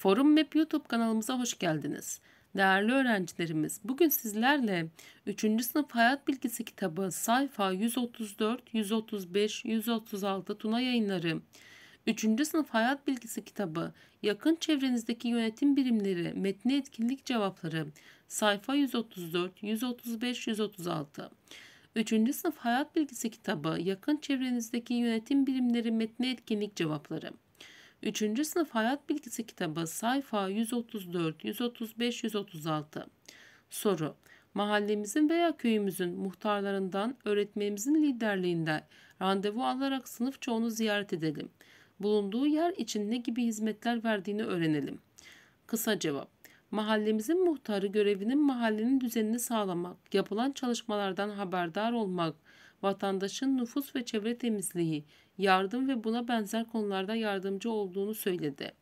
Forum Map YouTube kanalımıza hoş geldiniz. Değerli öğrencilerimiz, bugün sizlerle 3. sınıf hayat bilgisi kitabı sayfa 134, 135, 136 Tuna yayınları, 3. sınıf hayat bilgisi kitabı yakın çevrenizdeki yönetim birimleri metni etkinlik cevapları sayfa 134, 135, 136. 3. sınıf hayat bilgisi kitabı yakın çevrenizdeki yönetim birimleri metni etkinlik cevapları. 3. sınıf hayat bilgisi kitabı sayfa 134, 135, 136. Soru: Mahallemizin veya köyümüzün muhtarlarından, öğretmenimizin liderliğinde randevu alarak sınıf çoğunu ziyaret edelim. Bulunduğu yer için ne gibi hizmetler verdiğini öğrenelim. Kısa cevap: Mahallemizin muhtarı görevinin mahallenin düzenini sağlamak, yapılan çalışmalardan haberdar olmak, vatandaşın nüfus ve çevre temizliği, yardım ve buna benzer konularda yardımcı olduğunu söyledi.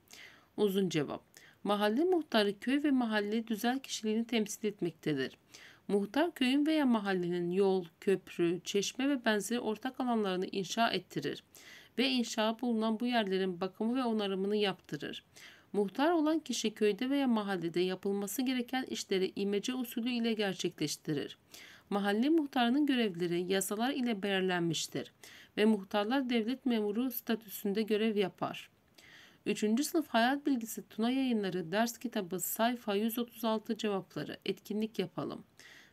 Uzun cevap. Mahalle muhtarı köy ve mahalle düzel kişiliğini temsil etmektedir. Muhtar köyün veya mahallenin yol, köprü, çeşme ve benzeri ortak alanlarını inşa ettirir ve inşa bulunan bu yerlerin bakımı ve onarımını yaptırır. Muhtar olan kişi köyde veya mahallede yapılması gereken işleri imece usulü ile gerçekleştirir mahalle muhtarının görevleri yasalar ile belirlenmiştir ve muhtarlar devlet memuru statüsünde görev yapar. 3. sınıf hayat bilgisi Tuna Yayınları ders kitabı sayfa 136 cevapları etkinlik yapalım.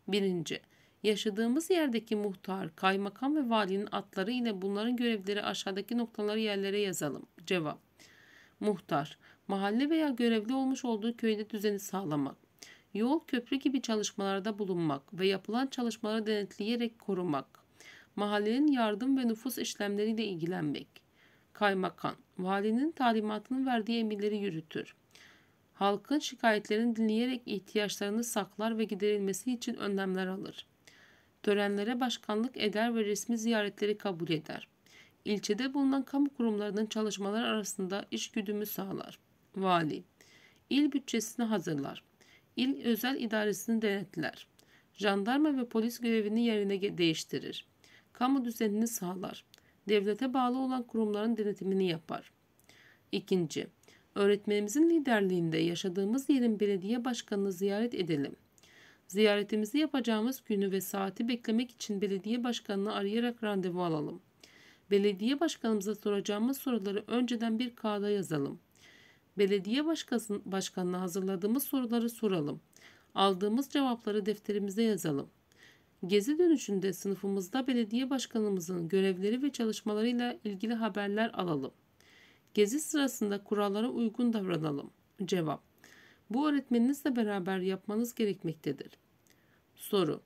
1. Yaşadığımız yerdeki muhtar, kaymakam ve valinin adları ile bunların görevleri aşağıdaki noktaları yerlere yazalım. Cevap Muhtar, mahalle veya görevli olmuş olduğu köyde düzeni sağlamak yol köprü gibi çalışmalarda bulunmak ve yapılan çalışmaları denetleyerek korumak, mahallenin yardım ve nüfus işlemleriyle ilgilenmek, Kaymakan, valinin talimatının verdiği emirleri yürütür, halkın şikayetlerini dinleyerek ihtiyaçlarını saklar ve giderilmesi için önlemler alır, törenlere başkanlık eder ve resmi ziyaretleri kabul eder, ilçede bulunan kamu kurumlarının çalışmaları arasında iş güdümü sağlar, vali, il bütçesini hazırlar, il özel idaresini denetler. Jandarma ve polis görevini yerine değiştirir. Kamu düzenini sağlar. Devlete bağlı olan kurumların denetimini yapar. İkinci, öğretmenimizin liderliğinde yaşadığımız yerin belediye başkanını ziyaret edelim. Ziyaretimizi yapacağımız günü ve saati beklemek için belediye başkanını arayarak randevu alalım. Belediye başkanımıza soracağımız soruları önceden bir kağıda yazalım.'' Belediye başkanına hazırladığımız soruları soralım. Aldığımız cevapları defterimize yazalım. Gezi dönüşünde sınıfımızda belediye başkanımızın görevleri ve çalışmalarıyla ilgili haberler alalım. Gezi sırasında kurallara uygun davranalım. Cevap. Bu öğretmeninizle beraber yapmanız gerekmektedir. Soru.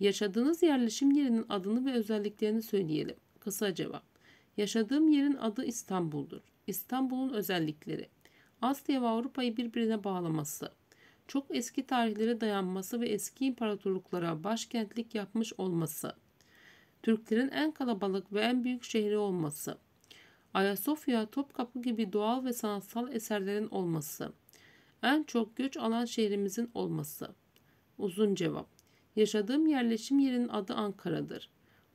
Yaşadığınız yerleşim yerinin adını ve özelliklerini söyleyelim. Kısa cevap. Yaşadığım yerin adı İstanbul'dur. İstanbul'un özellikleri. Asya ve Avrupa'yı birbirine bağlaması, çok eski tarihlere dayanması ve eski imparatorluklara başkentlik yapmış olması, Türklerin en kalabalık ve en büyük şehri olması, Ayasofya, Topkapı gibi doğal ve sanatsal eserlerin olması, en çok göç alan şehrimizin olması. Uzun cevap. Yaşadığım yerleşim yerinin adı Ankara'dır.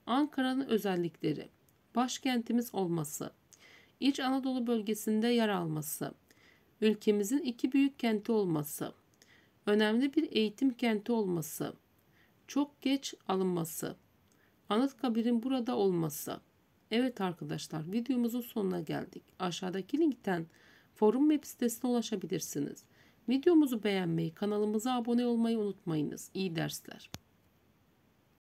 Ankara'nın özellikleri. Başkentimiz olması. İç Anadolu bölgesinde yer alması ülkemizin iki büyük kenti olması, önemli bir eğitim kenti olması, çok geç alınması, Anıtkabir'in burada olması. Evet arkadaşlar videomuzun sonuna geldik. Aşağıdaki linkten forum web sitesine ulaşabilirsiniz. Videomuzu beğenmeyi, kanalımıza abone olmayı unutmayınız. İyi dersler.